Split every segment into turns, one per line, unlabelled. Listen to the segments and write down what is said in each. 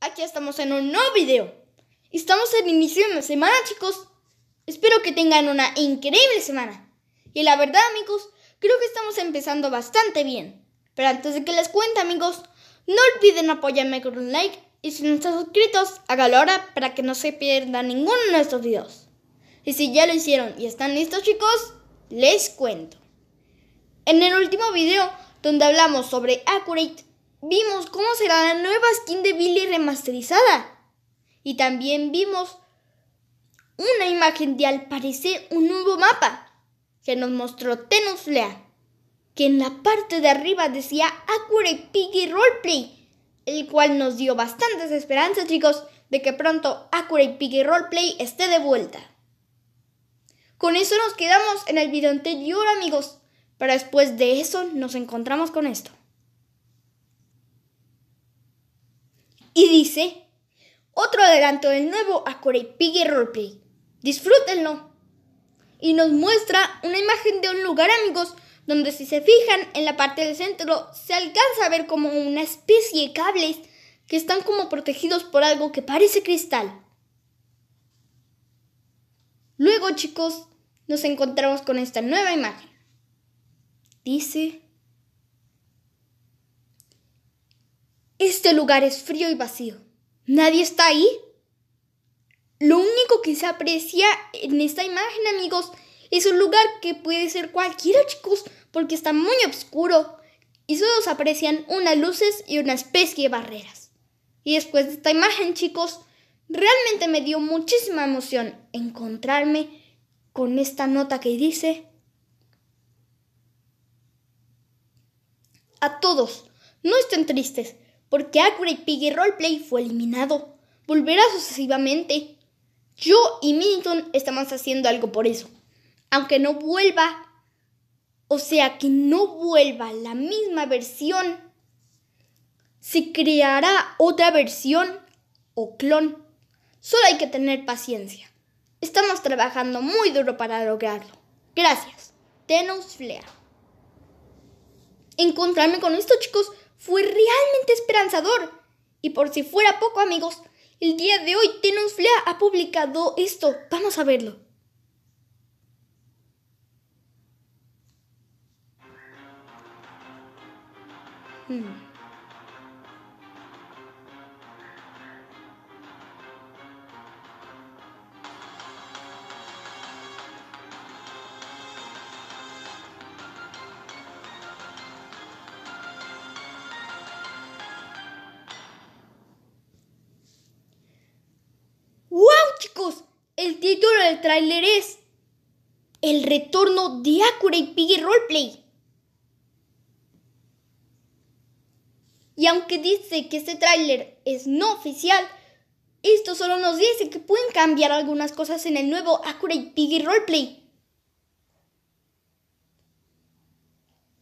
aquí estamos en un nuevo video. Estamos en inicio de la semana, chicos. Espero que tengan una increíble semana. Y la verdad, amigos, creo que estamos empezando bastante bien. Pero antes de que les cuente, amigos, no olviden apoyarme con un like y si no están suscritos, hágalo ahora para que no se pierdan ninguno de nuestros videos. Y si ya lo hicieron y están listos, chicos, les cuento. En el último video, donde hablamos sobre Accurate, vimos cómo será la nueva skin de Billy remasterizada. Y también vimos una imagen de al parecer un nuevo mapa que nos mostró Tenuslea que en la parte de arriba decía y Piggy Roleplay, el cual nos dio bastantes esperanzas, chicos, de que pronto y Piggy Roleplay esté de vuelta. Con eso nos quedamos en el video anterior, amigos, pero después de eso nos encontramos con esto. y dice, otro adelanto del nuevo Akurei Piggy Roleplay. Disfrútenlo. Y nos muestra una imagen de un lugar, amigos, donde si se fijan en la parte del centro se alcanza a ver como una especie de cables que están como protegidos por algo que parece cristal. Luego, chicos, nos encontramos con esta nueva imagen. Dice... Este lugar es frío y vacío. ¿Nadie está ahí? Lo único que se aprecia en esta imagen, amigos, es un lugar que puede ser cualquiera, chicos, porque está muy oscuro y solo se aprecian unas luces y una especie de barreras. Y después de esta imagen, chicos, realmente me dio muchísima emoción encontrarme con esta nota que dice A todos, no estén tristes, porque y Piggy Roleplay fue eliminado. Volverá sucesivamente. Yo y Miniton estamos haciendo algo por eso. Aunque no vuelva, o sea que no vuelva la misma versión, se creará otra versión o clon. Solo hay que tener paciencia. Estamos trabajando muy duro para lograrlo. Gracias. Tenos Flair. Encontrarme con esto chicos fue realmente esperanzador. Y por si fuera poco, amigos, el día de hoy Tenons Flea ha publicado esto. Vamos a verlo. Hmm. chicos, el título del tráiler es El retorno de Acura y Piggy Roleplay. Y aunque dice que este tráiler es no oficial, esto solo nos dice que pueden cambiar algunas cosas en el nuevo Acura y Piggy Roleplay.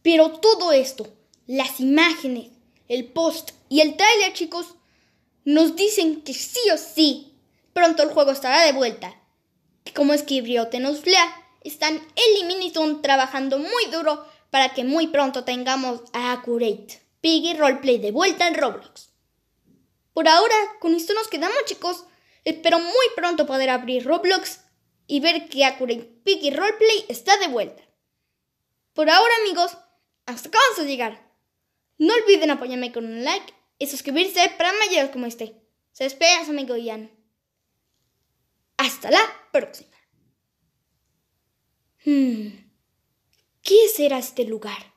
Pero todo esto, las imágenes, el post y el tráiler, chicos, nos dicen que sí o sí Pronto el juego estará de vuelta. Como escribió Flea, están él y trabajando muy duro para que muy pronto tengamos a Accurate Piggy Roleplay de vuelta en Roblox. Por ahora, con esto nos quedamos chicos. Espero muy pronto poder abrir Roblox y ver que Accurate Piggy Roleplay está de vuelta. Por ahora amigos, hasta acá vamos a llegar. No olviden apoyarme con un like y suscribirse para mayores como este. Se despega amigo Ian. Hasta la próxima. Hmm. ¿Qué será este lugar?